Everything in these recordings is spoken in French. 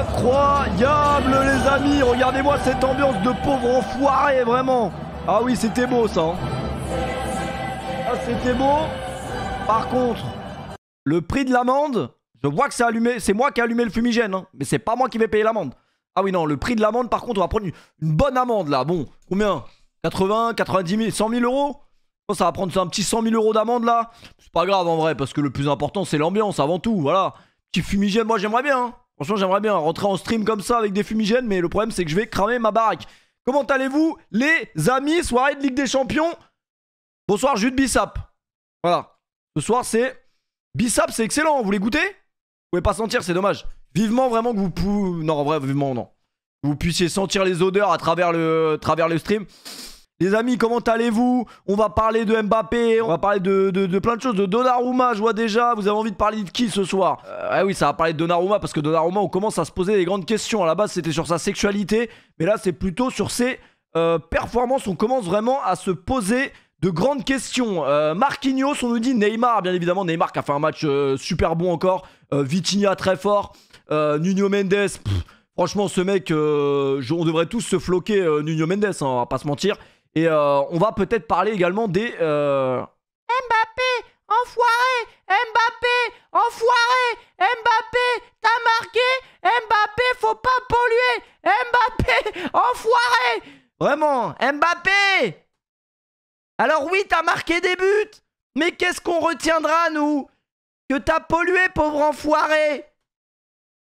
Incroyable les amis, regardez-moi cette ambiance de pauvre enfoiré vraiment. Ah oui c'était beau ça. Hein. Ah c'était beau. Par contre, le prix de l'amende, je vois que c'est allumé, c'est moi qui ai allumé le fumigène, hein. mais c'est pas moi qui vais payer l'amende. Ah oui non, le prix de l'amende par contre on va prendre une, bonne amende là. Bon, combien 80, 90 000, 100 000 euros oh, ça va prendre un petit 100 000 euros d'amende là. C'est pas grave en vrai, parce que le plus important c'est l'ambiance avant tout, voilà. Petit fumigène, moi j'aimerais bien. Hein. Franchement, j'aimerais bien rentrer en stream comme ça avec des fumigènes, mais le problème, c'est que je vais cramer ma baraque. Comment allez-vous, les amis Soirée de Ligue des Champions. Bonsoir, jus de Bissap. Voilà. Ce soir, c'est... Bissap, c'est excellent. Vous les goûtez Vous pouvez pas sentir, c'est dommage. Vivement, vraiment, que vous... Non, en vrai, vivement, non. Vous puissiez sentir les odeurs à travers le, travers le stream. Les amis, comment allez-vous On va parler de Mbappé, on va parler de, plein de choses, de Donnarumma, je vois déjà, vous avez envie de parler de qui ce soir euh, eh oui, ça va parler de Donnarumma, parce que Donnarumma, on commence à se poser des grandes questions. À la base, c'était sur sa sexualité, mais là, c'est plutôt sur ses euh, performances. On commence vraiment à se poser de grandes questions. Euh, Marquinhos, on nous dit Neymar, bien évidemment, Neymar qui a fait un match super bon encore, Vitinha très fort, Nuno Mendes... franchement, ce mec, on devrait tous se floquer Nuno Mendes, hein, on va pas se mentir. Et euh, on va peut-être parler également des... Euh, Mbappé, enfoiré Mbappé, enfoiré Mbappé, t'as marqué Mbappé, faut pas polluer Mbappé, enfoiré Vraiment, Mbappé Alors oui, t'as marqué des buts Mais qu'est-ce qu'on retiendra, nous Que t'as pollué, pauvre enfoiré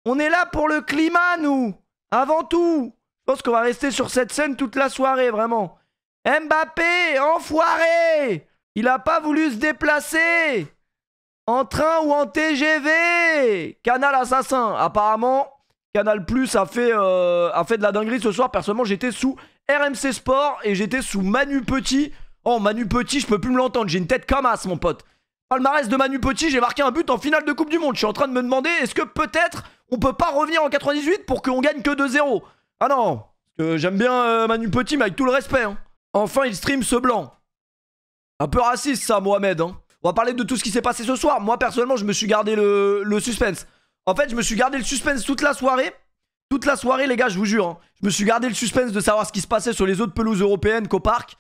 On est là pour le climat, nous Avant tout Je pense qu'on va rester sur cette scène toute la soirée, vraiment Mbappé, enfoiré Il a pas voulu se déplacer En train ou en TGV Canal Assassin, apparemment, Canal Plus a fait, euh, fait de la dinguerie ce soir. Personnellement, j'étais sous RMC Sport et j'étais sous Manu Petit. Oh, Manu Petit, je peux plus me l'entendre, j'ai une tête comme as, mon pote. Palmarès de Manu Petit, j'ai marqué un but en finale de Coupe du Monde. Je suis en train de me demander, est-ce que peut-être on peut pas revenir en 98 pour qu'on gagne que 2-0 Ah non, j'aime bien euh, Manu Petit, mais avec tout le respect. Hein. Enfin, il stream ce blanc. Un peu raciste, ça, Mohamed. Hein. On va parler de tout ce qui s'est passé ce soir. Moi, personnellement, je me suis gardé le, suspense. En fait, je me suis gardé le suspense toute la soirée. Toute la soirée, les gars, je vous jure. Hein. Je me suis gardé le suspense de savoir ce qui se passait sur les autres pelouses européennes qu'au parc.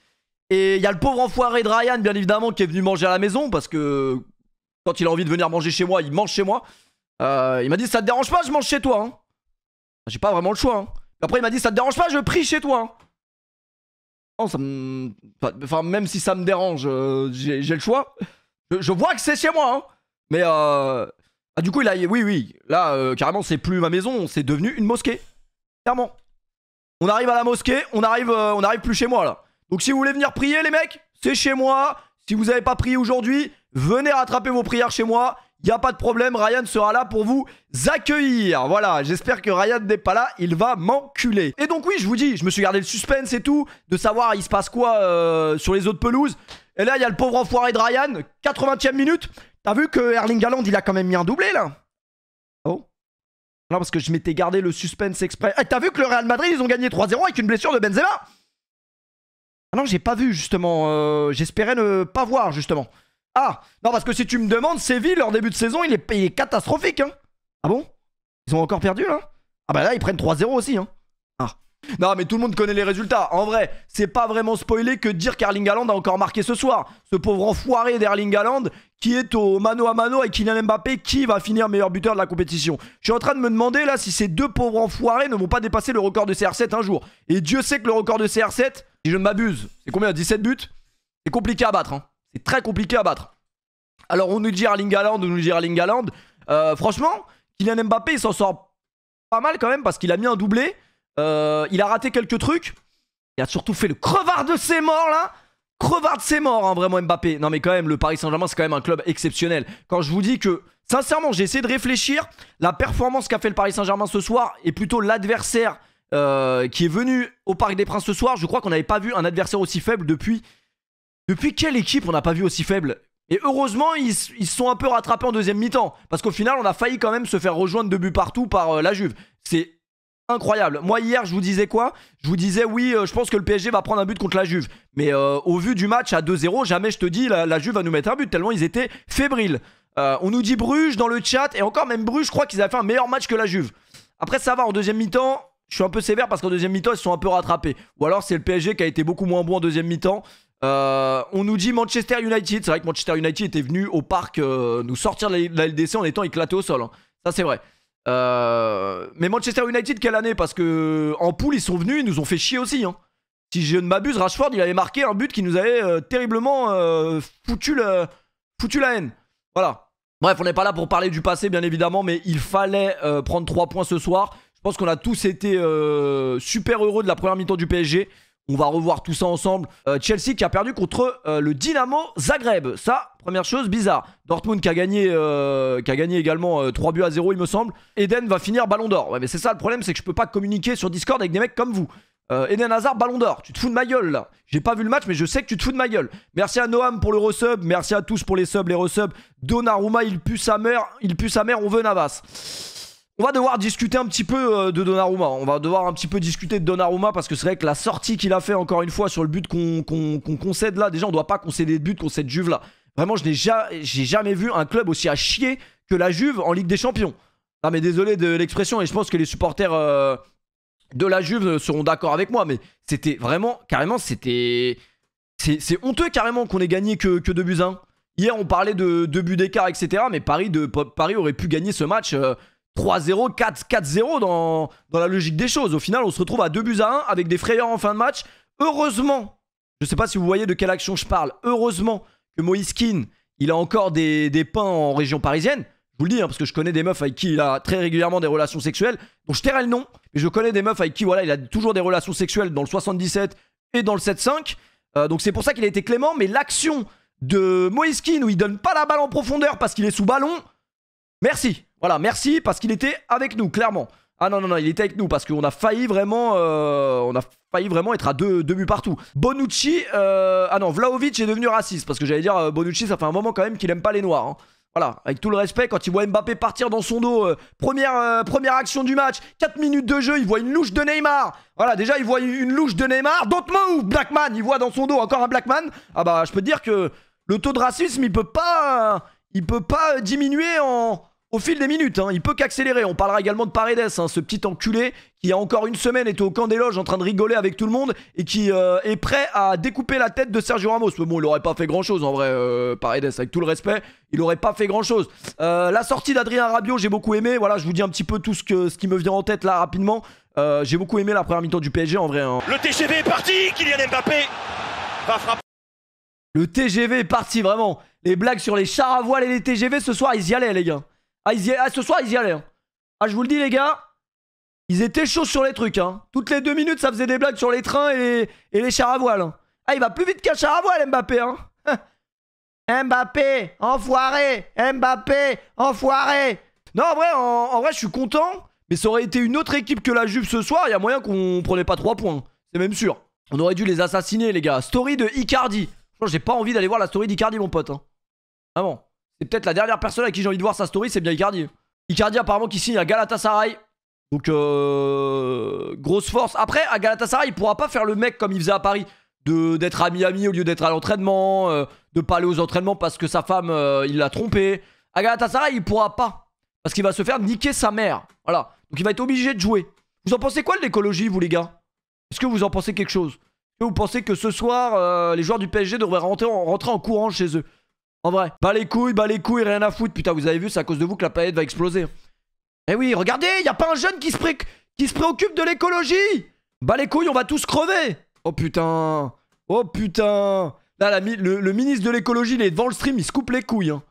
Et il y a le pauvre enfoiré Drian, bien évidemment, qui est venu manger à la maison parce que quand il a envie de venir manger chez moi, il mange chez moi. Euh, il m'a dit ça te dérange pas, je mange chez toi. Hein. J'ai pas vraiment le choix. Après, il m'a dit ça te dérange pas, je prie chez toi ça Enfin, même si ça me dérange, euh, j'ai le choix. Je, vois que c'est chez moi, hein. Mais, euh, ah, du coup, il a oui, oui. Là, euh, carrément, c'est plus ma maison, c'est devenu une mosquée. Clairement. On arrive à la mosquée, on arrive, on arrive plus chez moi, là. Donc, si vous voulez venir prier, les mecs, c'est chez moi. Si vous n'avez pas prié aujourd'hui, venez rattraper vos prières chez moi. Y'a a pas de problème, Ryan sera là pour vous accueillir. Voilà, j'espère que Ryan n'est pas là, il va m'enculer. Et donc oui, je vous dis, je me suis gardé le suspense et tout, de savoir il se passe quoi euh, sur les autres pelouses. Et là, il y a le pauvre enfoiré de Ryan, 80ème minute. T'as vu que Erling Haaland, il a quand même mis un doublé là Oh Non, parce que je m'étais gardé le suspense exprès. Eh, T'as vu que le Real Madrid, ils ont gagné 3-0 avec une blessure de Benzema Ah non, j'ai pas vu justement, euh, j'espérais ne pas voir justement. Ah Non, parce que si tu me demandes, Séville, leur début de saison, il est, catastrophique. Hein ah bon Ils ont encore perdu, là Ah bah là, ils prennent 3-0 aussi. Hein ah. Non, mais tout le monde connaît les résultats. En vrai, c'est pas vraiment spoilé que dire qu'Erling Haaland a encore marqué ce soir. Ce pauvre enfoiré d'Erling Haaland qui est au mano à mano avec Kylian Mbappé qui va finir meilleur buteur de la compétition. Je suis en train de me demander là si ces deux pauvres enfoirés ne vont pas dépasser le record de CR7 un jour. Et Dieu sait que le record de CR7, si je ne m'abuse, c'est combien 17 buts C'est compliqué à battre. Hein. C'est très compliqué à battre. Alors on nous dit à on nous dit Arlingaland. Euh, franchement, Kylian Mbappé, il s'en sort pas mal quand même parce qu'il a mis un doublé. Euh, il a raté quelques trucs. Il a surtout fait le crevard de ses morts là. Crevard de ses morts, hein, vraiment Mbappé. Non mais quand même, le Paris Saint-Germain, c'est quand même un club exceptionnel. Quand je vous dis que, sincèrement, j'ai essayé de réfléchir, la performance qu'a fait le Paris Saint-Germain ce soir est plutôt l'adversaire euh, qui est venu au Parc des Princes ce soir. Je crois qu'on n'avait pas vu un adversaire aussi faible depuis depuis quelle équipe on n'a pas vu aussi faible Et heureusement, ils se sont un peu rattrapés en deuxième mi-temps. Parce qu'au final, on a failli quand même se faire rejoindre de but partout par euh, la Juve. C'est incroyable. Moi, hier, je vous disais quoi Je vous disais, oui, euh, je pense que le PSG va prendre un but contre la Juve. Mais euh, au vu du match à 2-0, jamais je te dis, la, la, Juve va nous mettre un but, tellement ils étaient fébriles. on nous dit Bruges dans le chat, et encore même Bruges, je crois qu'ils avaient fait un meilleur match que la Juve. Après, ça va, en deuxième mi-temps, je suis un peu sévère parce qu'en deuxième mi-temps, ils se sont un peu rattrapés. Ou alors, c'est le PSG qui a été beaucoup moins bon en deuxième mi-temps. Euh, on nous dit Manchester United. C'est vrai que Manchester United était venu au parc euh, nous sortir de la LDC en étant éclaté au sol. Hein. Ça, c'est vrai. Euh, mais Manchester United, quelle année Parce que en poule, ils sont venus, ils nous ont fait chier aussi. Hein. Si je ne m'abuse, Rashford, il avait marqué un but qui nous avait terriblement foutu, foutu, la haine. Voilà. Bref, on n'est pas là pour parler du passé, bien évidemment, mais il fallait prendre 3 points ce soir. Je pense qu'on a tous été super heureux de la première mi-temps du PSG. On va revoir tout ça ensemble. Euh, Chelsea qui a perdu contre euh, le Dynamo Zagreb. Ça, première chose bizarre. Dortmund qui a gagné, euh, qui a gagné également 3 buts à 0, il me semble. Eden va finir ballon d'or. Ouais, mais c'est ça le problème, c'est que je peux pas communiquer sur Discord avec des mecs comme vous. Eden Hazard, ballon d'or. Tu te fous de ma gueule là. J'ai pas vu le match, mais je sais que tu te fous de ma gueule. Merci à Noam pour le resub. Merci à tous pour les subs, les resubs. Donnarumma, il pue sa mère. Il pue sa mère, on veut Navas. On va devoir discuter un petit peu euh, de Donnarumma. On va devoir un petit peu discuter de Donnarumma parce que c'est vrai que la sortie qu'il a fait encore une fois sur le but qu'on concède là, déjà on doit pas concéder de but contre cette Juve là. Vraiment, je n'ai jamais vu un club aussi à chier que la Juve en Ligue des Champions. Non mais désolé de l'expression et je pense que les supporters euh, de la Juve seront d'accord avec moi, mais c'était vraiment carrément c'était c'est honteux carrément qu'on ait gagné que, que 2 buts 1. Hier on parlait de deux buts d'écart etc. Mais Paris, de, Paris aurait pu gagner ce match. Euh, 3-0, 4-0 dans, dans la logique des choses. Au final, on se retrouve à 2 buts à 1 avec des frayeurs en fin de match. Heureusement, je ne sais pas si vous voyez de quelle action je parle, heureusement que Moïse il a encore des, des pains en région parisienne. Je vous le dis, hein, parce que je connais des meufs avec qui il a très régulièrement des relations sexuelles. Donc je tairai le nom, mais je connais des meufs avec qui voilà, il a toujours des relations sexuelles dans le 77 et dans le 7-5. Euh, donc c'est pour ça qu'il a été clément, mais l'action de Moïse où il donne pas la balle en profondeur parce qu'il est sous ballon, merci. Voilà, merci parce qu'il était avec nous, clairement. Ah non, non, non, il était avec nous parce qu'on a failli vraiment... Euh, on a failli vraiment être à deux, deux buts partout. Bonucci... Euh, ah non, Vlaovic est devenu raciste parce que j'allais dire, euh, Bonucci, ça fait un moment quand même qu'il aime pas les Noirs. Hein. Voilà, avec tout le respect, quand il voit Mbappé partir dans son dos, première, première action du match, 4 minutes de jeu, il voit une louche de Neymar. Voilà, déjà, il voit une louche de Neymar. Don't move, Blackman Il voit dans son dos encore un Blackman. Ah bah, je peux te dire que le taux de racisme, il peut pas, il peut pas diminuer en, au fil des minutes. Hein, il peut qu'accélérer. On parlera également de Paredes, hein, ce petit enculé qui, a encore une semaine, était au camp des loges en train de rigoler avec tout le monde et qui euh, est prêt à découper la tête de Sergio Ramos. bon, il n'aurait pas fait grand chose en vrai, euh, Paredes, avec tout le respect. Il n'aurait pas fait grand chose. Euh, la sortie d'Adrien Rabiot, j'ai beaucoup aimé. Voilà, je vous dis un petit peu tout ce, que, ce qui me vient en tête là rapidement. j'ai beaucoup aimé la première mi-temps du PSG en vrai. Hein. Le TGV est parti, Kylian Mbappé va frapper. Le TGV est parti, vraiment. Les blagues sur les chars à voile et les TGV, ce soir, ils y allaient, les gars. Ah, ah, ce soir, ils y allaient. Hein. Ah, je vous le dis, les gars. Ils étaient chauds sur les trucs. Hein. Toutes les deux minutes, ça faisait des blagues sur les trains et les, chars à voile. Hein. Ah, il va plus vite qu'un char à voile, Mbappé. Mbappé, enfoiré. Mbappé, enfoiré. Non, en vrai, en, vrai je suis content. Mais ça aurait été une autre équipe que la Juve ce soir. Il y a moyen qu'on prenait pas trois points. C'est même sûr. On aurait dû les assassiner, les gars. Story de Icardi. J'ai pas envie d'aller voir la story d'Icardi, mon pote. Ah bon c'est peut-être la dernière personne à qui j'ai envie de voir sa story, c'est bien Icardi. Icardi apparemment qui signe à Galatasaray. Donc euh, grosse force. Après, à Galatasaray, il pourra pas faire le mec comme il faisait à Paris. D'être à Miami au lieu d'être à l'entraînement, euh, de pas aller aux entraînements parce que sa femme, euh, il l'a trompé. À Galatasaray, il pourra pas. Parce qu'il va se faire niquer sa mère. Voilà. Donc il va être obligé de jouer. Vous en pensez quoi de l'écologie, vous les gars Est-ce que vous en pensez quelque chose Est-ce que vous pensez que ce soir, les joueurs du PSG devraient rentrer en courant chez eux en vrai, bah les couilles, bah les couilles, rien à foutre. Putain, vous avez vu, c'est à cause de vous que la planète va exploser. Eh oui, regardez, y a pas un jeune qui se, qui se préoccupe de l'écologie. Bah les couilles, on va tous crever. Oh putain. Oh putain. Là, le, ministre de l'écologie, il est devant le stream, il se coupe les couilles. Hein.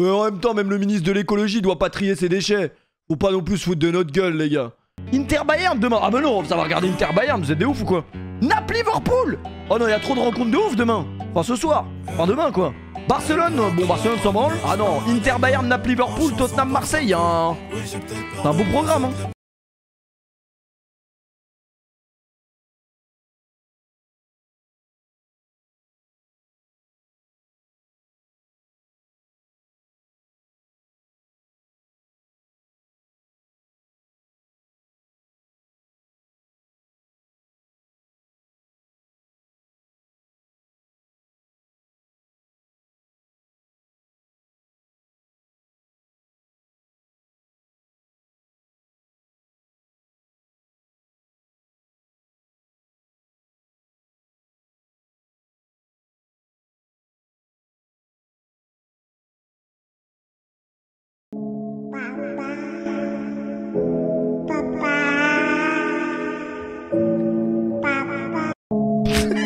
Euh, en même temps, même le ministre de l'écologie doit pas trier ses déchets. Faut pas non plus se foutre de notre gueule, les gars. Inter Bayern demain. Ah ben non, ça va regarder Inter Bayern, vous êtes des ouf ou quoi Naples Liverpool Oh non, il y a trop de rencontres de ouf demain. Enfin ce soir. Enfin demain quoi. Barcelone, bon Barcelone ça branle. Hein. Ah non, Inter Bayern, Napoli, Liverpool, Tottenham, Marseille. Hein. C'est un beau programme. Hein.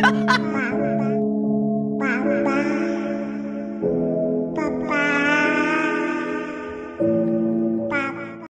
Mm-hmm.